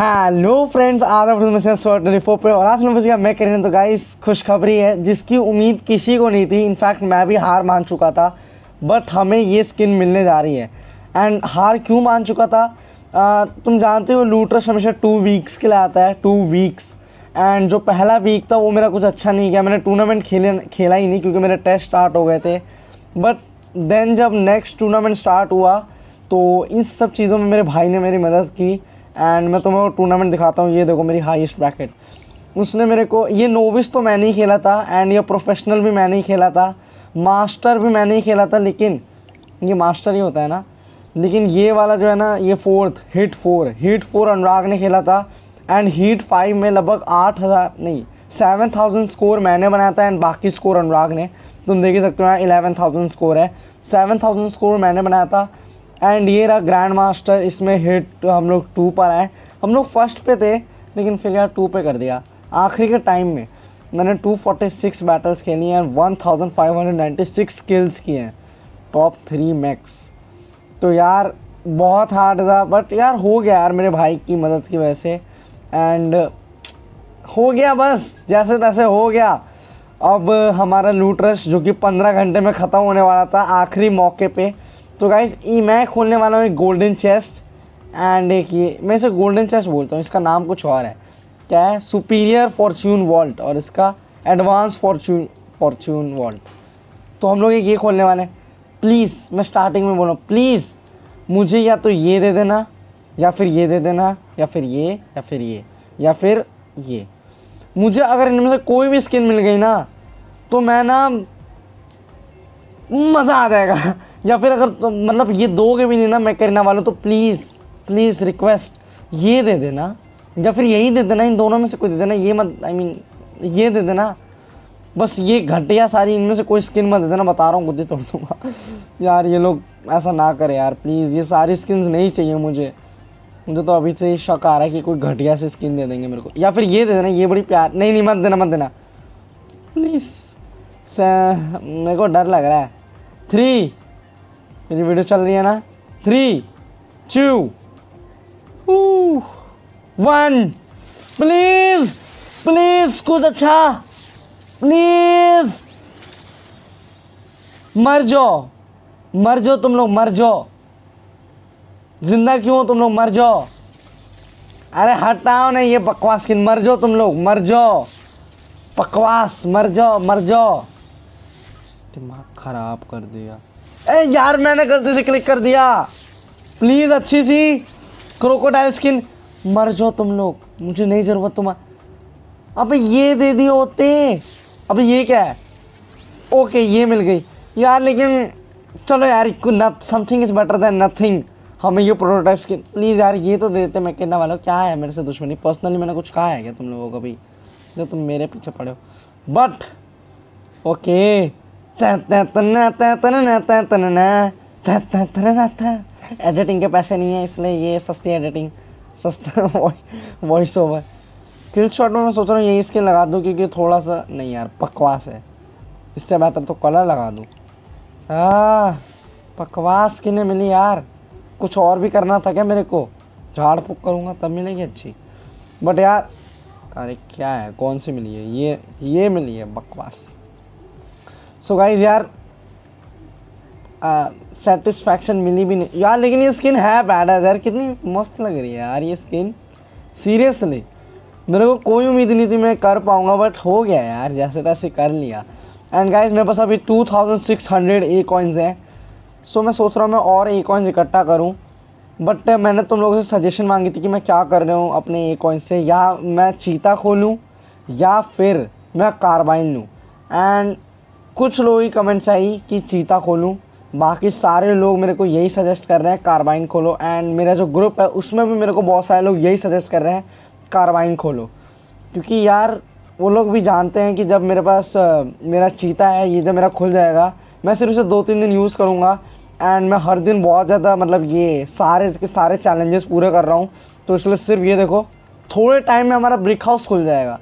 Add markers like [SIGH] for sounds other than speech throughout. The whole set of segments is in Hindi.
हेलो फ्रेंड्स आर आप ट्वेंटी फोर पे और आज नमस्कार मैं हूँ तो गाइस खुशखबरी है जिसकी उम्मीद किसी को नहीं थी इनफैक्ट मैं भी हार मान चुका था बट हमें ये स्किन मिलने जा रही है एंड हार क्यों मान चुका था आ, तुम जानते हो लूटरस हमेशा टू वीक्स के लिए आता है टू वीक्स एंड जो पहला वीक था वो मेरा कुछ अच्छा नहीं गया मैंने टूर्नामेंट खेले खेला ही नहीं क्योंकि मेरे टेस्ट स्टार्ट हो गए थे बट देन जब नेक्स्ट टूर्नामेंट स्टार्ट हुआ तो इन सब चीज़ों में मेरे भाई ने मेरी मदद की एंड मैं तुम्हें टूर्नामेंट दिखाता हूँ ये देखो मेरी हाइस्ट ब्रैकेट उसने मेरे को ये नोविस तो मैंने ही खेला था एंड ये प्रोफेशनल भी मैंने ही खेला था मास्टर भी मैंने ही खेला था लेकिन ये मास्टर ही होता है ना लेकिन ये वाला जो है ना ये fourth hit four hit four Anurag ने खेला था एंड हीट फाइव में लगभग आठ हज़ार नहीं सेवन थाउजेंड स्कोर मैंने बनाया था एंड बाकी स्कोर अनुराग ने तुम देख ही सकते हो यहाँ इलेवन थाउजेंड स्कोर है सेवन थाउजेंड स्कोर मैंने बनाया था एंड ये रहा ग्रैंड मास्टर इसमें हिट हम लोग टू पर आए हम लोग फर्स्ट पे थे लेकिन फिर यार टू पे कर दिया आखिरी के टाइम में मैंने 246 बैटल्स खेली हैं one thousand five hundred ninety six किए हैं टॉप थ्री मैक्स तो यार बहुत हार्ड था बट यार हो गया यार मेरे भाई की मदद की वजह से एंड हो गया बस जैसे तैसे हो गया अब हमारा लूट रश जो कि पंद्रह घंटे में ख़त्म होने वाला था आखिरी मौके पे तो गाइज मैं खोलने वाला हूँ एक गोल्डन चेस्ट एंड एक ये मैं इसे गोल्डन चेस्ट बोलता हूँ इसका नाम कुछ और है क्या है सुपीरियर फॉर्च्यून वॉल्ट और इसका एडवांस फॉर्च्यून फॉर्च्यून वॉल्ट तो हम लोग एक ये खोलने वाले हैं प्लीज़ मैं स्टार्टिंग में बोलूँ प्लीज़ मुझे या तो ये दे देना या फिर ये दे देना या फिर ये या फिर ये या फिर ये मुझे अगर इनमें से कोई भी स्किन मिल गई ना तो मैं ना मज़ा आ जाएगा या फिर अगर तो, मतलब ये दोगे भी नहीं ना मैं करना वाला तो प्लीज़ प्लीज़ रिक्वेस्ट ये दे देना या फिर यही दे देना इन दोनों में से कोई दे देना ये मत आई I मीन mean, ये दे देना बस ये घटिया सारी इनमें से कोई स्किन मत दे देना बता रहा हूँ गुद्दी तोड़ दूँगा [LAUGHS] यार ये लोग ऐसा ना करें यार प्लीज़ ये सारी स्किन नहीं चाहिए मुझे मुझे तो अभी से ही शक आ रहा है कि कोई घटिया से स्किन दे देंगे मेरे को या फिर ये दे देना ये बड़ी प्यार नहीं नहीं मत देना मत देना प्लीज़ मेरे को डर लग रहा है थ्री मेरी वीडियो चल रही है ना three two one please please कुछ अच्छा प्लीज मर जाओ मर जाओ तुम लोग मर जाओ जिंदा क्यों तुम लोग मर जाओ अरे हटाओ नहीं ये बकवास की मर जाओ तुम लोग मर जाओ बकवास मर जाओ मर जाओ दिमाग खराब कर दिया ए यार मैंने गलती से क्लिक कर दिया प्लीज़ अच्छी सी क्रोकोडाइल स्किन मर जाओ तुम लोग मुझे नहीं ज़रूरत तुम्हारा अबे ये दे दिए होते अबे ये क्या है ओके ये मिल गई यार लेकिन चलो यार something is better than nothing हमें ये प्रोटोटाइप स्किन प्लीज़ यार ये तो दे देते मैं कहना वाला क्या है मेरे से दुश्मनी पर्सनली मैंने कुछ कहा है क्या तुम लोगों को भी जो तुम मेरे पीछे पड़े हो बट ओके एडिटिंग के पैसे नहीं है इसलिए ये सस्ती एडिटिंग सस्ता वॉइस ओवर किल शॉट में मैं सोच रहा हूँ यही स्किन लगा दूँ क्योंकि थोड़ा सा नहीं यार बकवास है इससे बेहतर तो कलर लगा दूँ हाँ कि नहीं मिली यार कुछ और भी करना था क्या मेरे को झाड़ फूक करूँगा तब मिलेगी अच्छी बट यार अरे क्या है कौन सी मिली है ये ये मिली है बकवास सो गाइज यार सेटिस्फैक्शन मिली भी नहीं यार लेकिन ये स्किन है बैड है यार कितनी मस्त लग रही है यार ये स्किन सीरियसली मेरे को कोई उम्मीद नहीं थी मैं कर पाऊँगा बट हो गया यार जैसे तैसे कर लिया एंड गाइज मेरे पास अभी two thousand six hundred a coins हैं सो मैं सोच रहा हूँ मैं और ए कॉइन्स इकट्ठा करूँ बट uh, मैंने तुम लोगों से सजेशन मांगी थी कि मैं क्या कर रहा हूँ अपने ए कॉइन्स से या मैं चीता खोलूँ या फिर मैं कार्बाइन लूँ एंड कुछ लोगों की कमेंट्स आई कि चीता खोलूँ बाकी सारे लोग मेरे को यही सजेस्ट कर रहे हैं कार्बाइन खोलो एंड मेरा जो ग्रुप है उसमें भी मेरे को बहुत सारे लोग यही सजेस्ट कर रहे हैं कार्बाइन खोलो क्योंकि यार वो लोग भी जानते हैं कि जब मेरे पास मेरा चीता है ये जब मेरा खुल जाएगा मैं सिर्फ उसे दो तीन दिन यूज़ करूँगा एंड मैं हर दिन बहुत ज़्यादा मतलब ये सारे के सारे चैलेंजेस पूरे कर रहा हूँ तो इसलिए सिर्फ ये देखो थोड़े टाइम में हमारा ब्रिक हाउस खुल जाएगा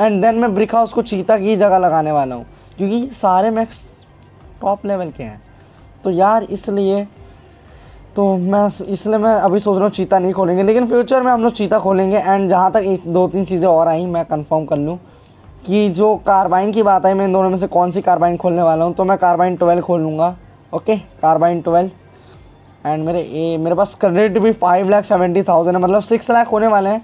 एंड देन मैं ब्रिक हाउस को चीता की जगह लगाने वाला हूँ क्योंकि ये सारे मैक्स टॉप लेवल के हैं तो यार इसलिए तो मैं इसलिए मैं अभी सोच रहा हूँ चीता नहीं खोलेंगे लेकिन फ्यूचर में हम लोग चीता खोलेंगे एंड जहाँ तक एक दो तीन चीज़ें और आई मैं कंफर्म कर लूँ कि जो कार्बाइन की बात आई मैं इन दोनों में से कौन सी कार्बाइन खोलने वाला हूँ तो मैं कार्बाइन ट्वेल्व खोलूँगा ओके कार्बाइन ट्वेल्व एंड मेरे ए मेरे पास क्रेडिट भी फाइव लाख सेवेंटी थाउजेंड है मतलब सिक्स लाख होने वाले हैं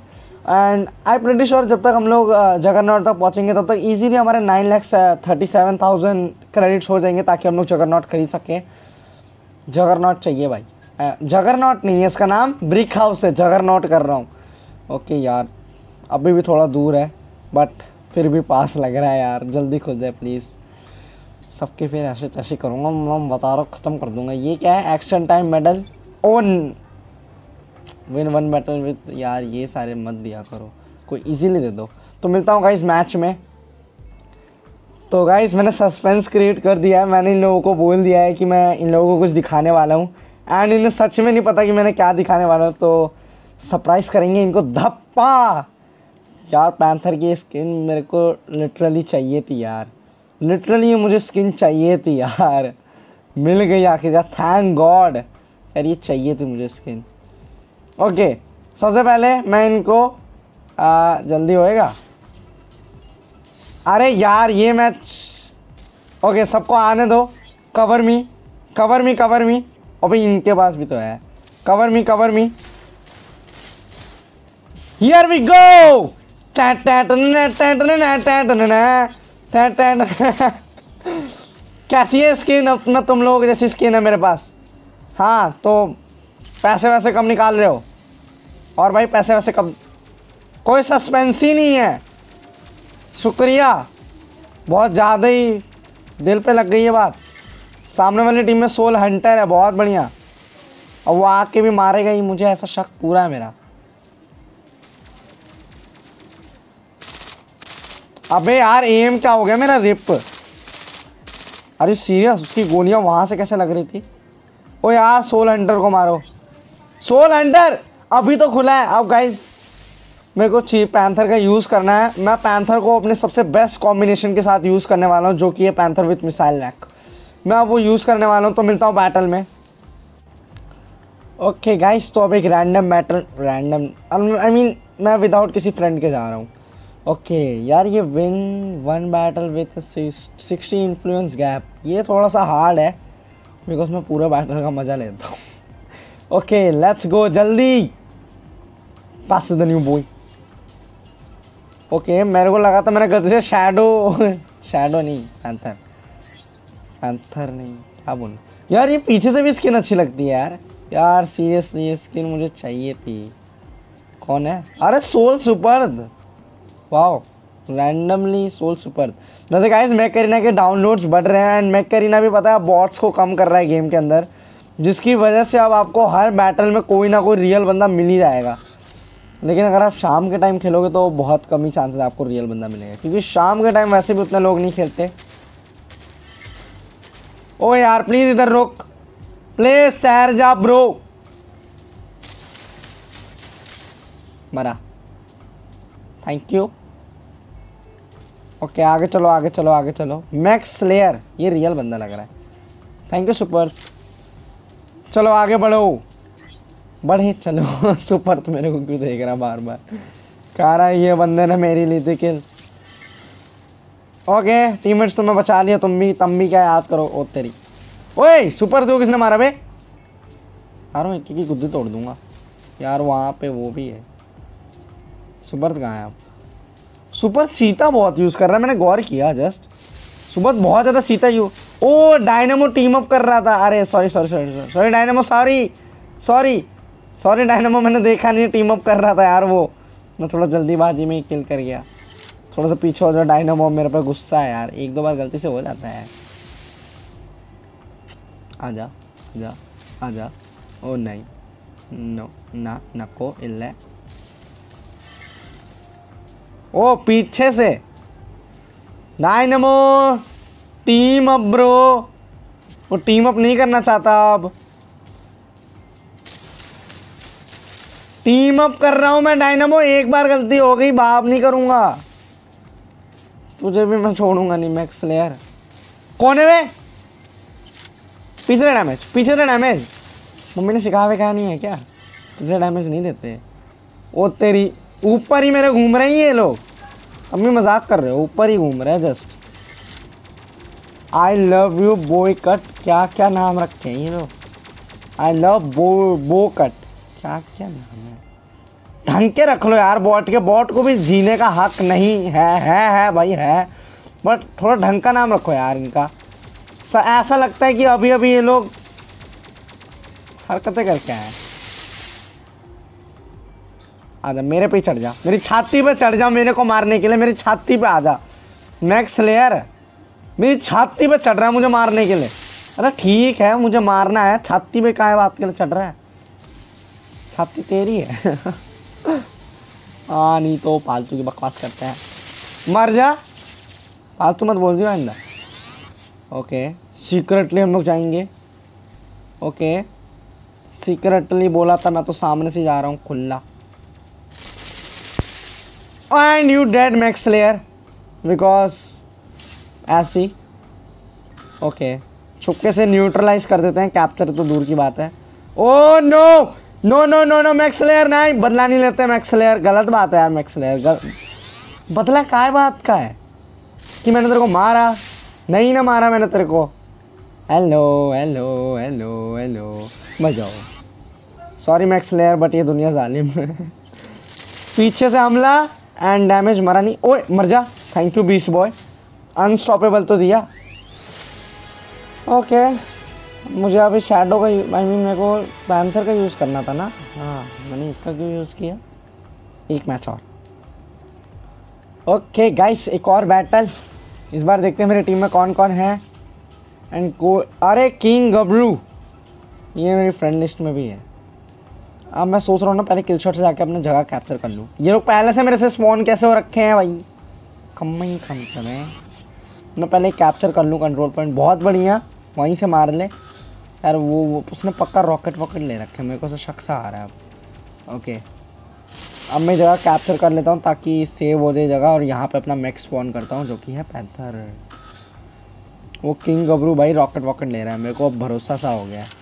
एंड आई प्रेटी श्योर जब तक हम लोग जगरनॉट तक पहुँचेंगे तब तक ईजीली हमारे nine lakhs thirty seven thousand credits हो जाएंगे ताकि हम लोग जगरनॉट खरीद सकें जगरनॉट चाहिए भाई जगरनॉट नहीं है इसका नाम ब्रिक हाउस है जगरनॉट कर रहा हूँ ओके यार अभी भी थोड़ा दूर है बट फिर भी पास लग रहा है यार जल्दी खुल जाए प्लीज़ सबके फिर ऐसे तैसे करूँगा मैं बता रहा हूँ ख़त्म कर दूँगा ये क्या है action time medal on win one battle with यार ये सारे मत दिया करो कोई इजीली दे दो तो मिलता हूँ गाइस मैच में तो गाइस मैंने सस्पेंस क्रिएट कर दिया है मैंने इन लोगों को बोल दिया है कि मैं इन लोगों को कुछ दिखाने वाला हूँ एंड इन्हें सच में नहीं पता कि मैंने क्या दिखाने वाला हूँ तो सरप्राइज़ करेंगे इनको धप्पा यार पैंथर की स्किन मेरे को लिटरली चाहिए थी यार लिटरली मुझे स्किन चाहिए थी यार मिल गई आखिर यार थैंक गॉड यार ये चाहिए थी मुझे स्किन ओके सबसे पहले मैं इनको आ, जल्दी होएगा अरे यार ये मैच ओके सबको आने दो cover me cover me cover me और भाई इनके पास भी तो है cover me cover me here we go टैट टैट टैट टैट टैट कैसी है स्किन अपना तुम लोगों जैसी स्किन है मेरे पास हाँ तो पैसे वैसे कम निकाल रहे हो और भाई पैसे वैसे कम कोई सस्पेंस ही नहीं है शुक्रिया बहुत ज़्यादा ही दिल पे लग गई है बात सामने वाली टीम में सोल हंटर है बहुत बढ़िया और वो आके भी मारेगा ही मुझे ऐसा शक पूरा है मेरा अबे यार एम क्या हो गया मेरा रिप अरे सीरियस उसकी गोलियां वहां से कैसे लग रही थी ओ यार सोल हंटर को मारो सोल हंटर अभी तो खुला है अब गाइस मेरे को ची पैंथर का यूज़ करना है मैं पैंथर को अपने सबसे बेस्ट कॉम्बिनेशन के साथ यूज़ करने वाला हूँ जो कि है पैंथर विथ मिसाइल लैक मैं अब वो यूज़ करने वाला हूँ तो मिलता हूँ बैटल में ओके okay, गाइस तो अब एक random battle random I mean मैं विदाउट किसी फ्रेंड के जा रहा हूँ ओके okay, यार ये win one battle with sixty influence gap ये थोड़ा सा हार्ड है बिकॉज मैं पूरा बैटल का मज़ा लेता हूँ Okay, let's go जल्दी Faster than you boy. Okay मेरे को लगा था मैंने गलती से शैडो शैडो नहीं पैंथर पैंथर नहीं क्या बोल? यार ये पीछे से भी स्किन अच्छी लगती है यार यार सीरियसली ये स्किन मुझे चाहिए थी कौन है अरे सोल सुपर्द वाओ रैंडमली सोल सुपर्द जैसे गाइस मैक करीना के डाउनलोड्स बढ़ रहे हैं एंड मैक करीना भी पता है बॉट्स को कम कर रहा है गेम के अंदर जिसकी वजह से अब आपको हर बैटल में कोई ना कोई रियल बंदा मिल ही जाएगा लेकिन अगर आप शाम के टाइम खेलोगे तो बहुत कम ही चांसेस आपको रियल बंदा मिलेगा क्योंकि शाम के टाइम वैसे भी उतने लोग नहीं खेलते ओ यार प्लीज़ इधर रोक प्लीज ठहर जा ब्रो मरा थैंक यू ओके आगे चलो आगे चलो आगे चलो मैक्स लेयर ये रियल बंदा लग रहा है थैंक यू सुपर चलो आगे बढ़ो बढ़े चलो [LAUGHS] सुपर तो मेरे को क्यों देख रहा बार बार कह रहा है ये बंदे ने मेरी ली थी किल ओके टीममेट्स तुम्हें बचा लिया तुम भी तुम भी क्या याद करो ओ तेरी ओए सुपर तो किसने मारा बे यार मैं एक की गुद्दी तोड़ दूंगा यार वहाँ पे वो भी है सुपर कहाँ है आप सुपर चीता बहुत यूज़ कर रहा है मैंने गौर किया जस्ट सुबह बहुत ज़्यादा सीता ही हो ओ डायनेमो टीम अप कर रहा था अरे sorry sorry sorry sorry dynamo sorry sorry sorry dynamo मैंने देखा नहीं टीम अप कर रहा था यार वो मैं थोड़ा जल्दीबाजी में ही किल कर गया थोड़ा सा पीछे हो जाए डायनेमो मेरे पर गुस्सा है यार एक दो बार गलती से हो जाता है आ जा आ जा आ जा ओ नहीं नो ना नको इल्ले ओ पीछे से डायनमो टीम अप ब्रो वो टीम अप नहीं करना चाहता अब टीम अप कर रहा हूँ मैं डायनामो एक बार गलती हो गई बाप नहीं करूँगा तुझे भी मैं छोड़ूंगा नहीं मैक्स लेयर कौन है वे पिछले डैमेज पिछले डैमेज मम्मी ने सिखा कहा नहीं है क्या पिछले डैमेज नहीं देते वो तेरी ऊपर ही मेरे घूम रहे हैं लोग अम्मी मजाक कर रहे हो ऊपर ही घूम रहे हैं just I love you boy कट क्या क्या नाम रखे हैं ये लोग आई लव बो बो कट क्या क्या नाम है ढंग के रख लो यार बॉट के बॉट को भी जीने का हक नहीं है है है भाई है बट थोड़ा ढंग का नाम रखो यार इनका ऐसा लगता है कि अभी अभी ये लोग हरकतें करके आए आजा मेरे पे चढ़ जा मेरी छाती पे चढ़ जा मेरे को मारने के लिए मेरी छाती पे आजा मैक्स लेयर मेरी छाती पे चढ़ रहा है मुझे मारने के लिए अरे ठीक है मुझे मारना है छाती पे काय बात के लिए चढ़ रहा है छाती तेरी है हाँ [LAUGHS] नहीं तो पालतू की बकवास करते हैं मर जा पालतू मत बोल दिया अंदर ओके सीक्रेटली हम लोग जाएंगे ओके सीक्रेटली बोला था मैं तो सामने से जा रहा हूँ खुला and you dead Max Layer because ऐसी ओके छुपके से न्यूट्रलाइज कर देते हैं कैप्चर तो दूर की बात है oh no no no no no Max Layer नहीं बदला नहीं लेते मैक्स लेयर गलत बात है यार मैक्स लेयर गल... बदला है बात का है कि मैंने तेरे को मारा नहीं ना मारा मैंने तेरे को हेलो हेलो हेलो हेलो बजाओ सॉरी मैक्स लेयर बट ये दुनिया जालिम है [LAUGHS] पीछे से हमला एंड डैमेज मरा नहीं ओए मर जा thank you beast boy unstoppable तो दिया ओके मुझे अभी शेडो का आई मीन मेरे को पैंथर का यूज़ करना था ना हाँ मैंने इसका क्यों यूज़ किया एक मैच और ओके गाइस एक और बैटल इस बार देखते हैं मेरी टीम में कौन कौन है एंड को अरे किंग गबरू ये मेरी फ्रेंड लिस्ट में भी है अब मैं सोच रहा हूँ ना पहले किल शॉट से जाके अपने जगह कैप्चर कर लूँ ये लोग पहले से मेरे से स्पॉन कैसे हो रखे हैं भाई कम ही कम समय मैं पहले कैप्चर कर लूँ कंट्रोल पॉइंट बहुत बढ़िया वहीं से मार ले यार वो, वो उसने पक्का रॉकेट वॉकेट ले रखे मेरे को से तो शख्स आ रहा है अब ओके अब मैं जगह कैप्चर कर लेता हूँ ताकि सेव हो जाए जगह और यहाँ पर अपना मैक्स स्पॉन करता हूँ जो कि है पैंथर वो किंग गबरू भाई रॉकेट वॉकेट ले रहा है मेरे को अब भरोसा सा हो गया है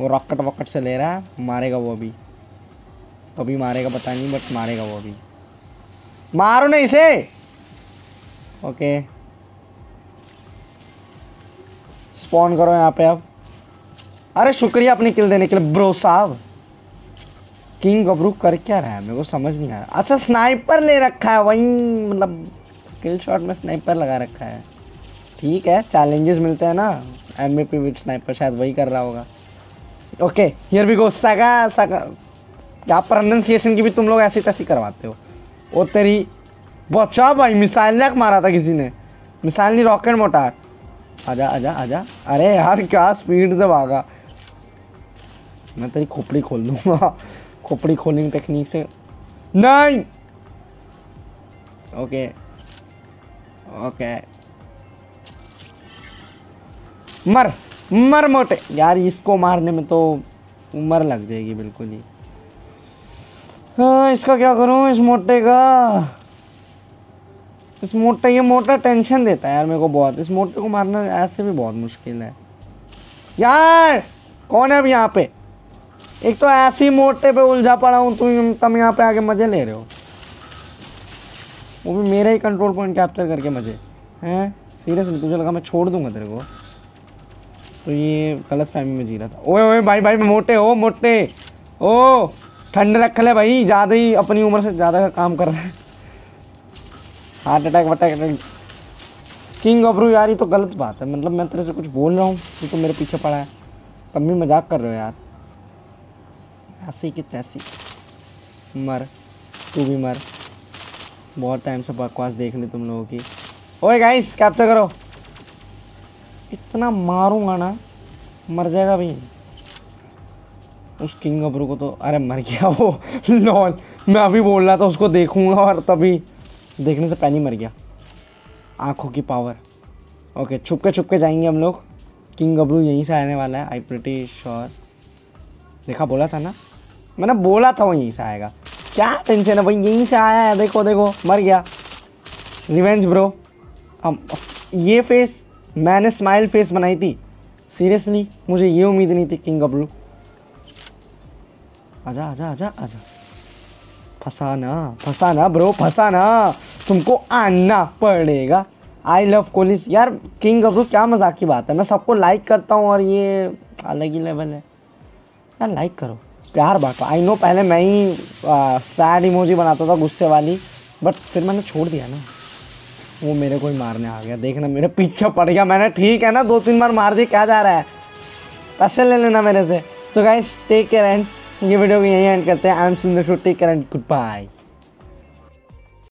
वो रॉकेट वॉकेट से ले रहा है मारेगा वो अभी कभी मारेगा पता नहीं बट मारेगा वो अभी मारो ना इसे ओके स्पॉन करो यहाँ पे अब अरे शुक्रिया अपनी किल देने के लिए ब्रो साहब किंग गबरू कर क्या रहा है मेरे को समझ नहीं आ रहा अच्छा स्नाइपर ले रखा है वहीं मतलब किल शॉट में स्नाइपर लगा रखा है ठीक है चैलेंजेस मिलते हैं ना एम पी स्नाइपर शायद वही कर रहा होगा ओके हियर वी गो सगा सगा यहाँ पर की भी तुम लोग ऐसी तैसी करवाते हो वो तेरी बच्चा भाई मिसाइल लैक मारा था किसी ने मिसाइल नहीं रॉकेट मोटार आजा आजा आजा अरे यार क्या स्पीड से भागा मैं तेरी खोपड़ी खोल दूंगा खोपड़ी खोलने की तकनीक से नहीं ओके ओके मर मर मोटे यार इसको मारने में तो उम्र लग जाएगी बिल्कुल ही हाँ इसका क्या करूँ इस मोटे का इस मोटे ये मोटा टेंशन देता है यार मेरे को बहुत इस मोटे को मारना ऐसे भी बहुत मुश्किल है यार कौन है अब यहाँ पे एक तो ही मोटे पे उलझा पड़ा हूँ तुम तुम यहाँ पे आके मज़े ले रहे हो वो भी मेरा ही कंट्रोल पॉइंट कैप्चर करके मज़े हैं सीरियसली तुझे लगा मैं छोड़ दूंगा तेरे को तो ये गलत फैमिली में जी रहा था ओए ओए भाई भाई मोटे हो मोटे ओ ठंड रख ले भाई ज़्यादा ही अपनी उम्र से ज़्यादा का काम कर रहा है हार्ट अटैक वटैक किंग अबरू यार ये तो गलत बात है मतलब मैं तेरे से कुछ बोल रहा हूँ तू तो मेरे पीछे पड़ा है तब भी मजाक कर रहे हो यार ऐसी कि तैसी मर तू भी मर बहुत टाइम से बकवास देख ली तुम लोगों की ओए गाइस कैप्चर करो इतना मारूंगा ना मर जाएगा भाई उस किंग अबरू को तो अरे मर गया वो लॉल [LAUGHS] मैं अभी बोल रहा था उसको देखूंगा और तभी देखने से पहले ही मर गया आँखों की पावर ओके छुप के छुप के जाएंगे हम लोग किंग अबरू यहीं से आने वाला है आई प्रिटी श्योर देखा बोला था ना मैंने बोला था वो यहीं से आएगा क्या टेंशन है भाई यहीं से आया है देखो देखो मर गया रिवेंज ब्रो अब ये फेस मैंने स्माइल फेस बनाई थी सीरियसली मुझे ये उम्मीद नहीं थी किंग गबलू आजा आजा आजा आजा फसाना फंसाना ब्रो फंसाना तुमको आना पड़ेगा आई लव कोलिस यार किंग गबरू क्या मजाक की बात है मैं सबको लाइक करता हूँ और ये अलग ही लेवल है यार लाइक करो प्यार बांटो आई नो पहले मैं ही सैड इमोजी बनाता था गुस्से वाली बट फिर मैंने छोड़ दिया ना वो मेरे को ही मारने आ गया देखना मेरे पीछे पड़ गया मैंने ठीक है ना दो तीन बार मार दी क्या जा रहा है पैसे ले लेना मेरे से so guys take care and ये वीडियो भी यहीं एंड करते हैं आई एम सुंदर शूट take care and good bye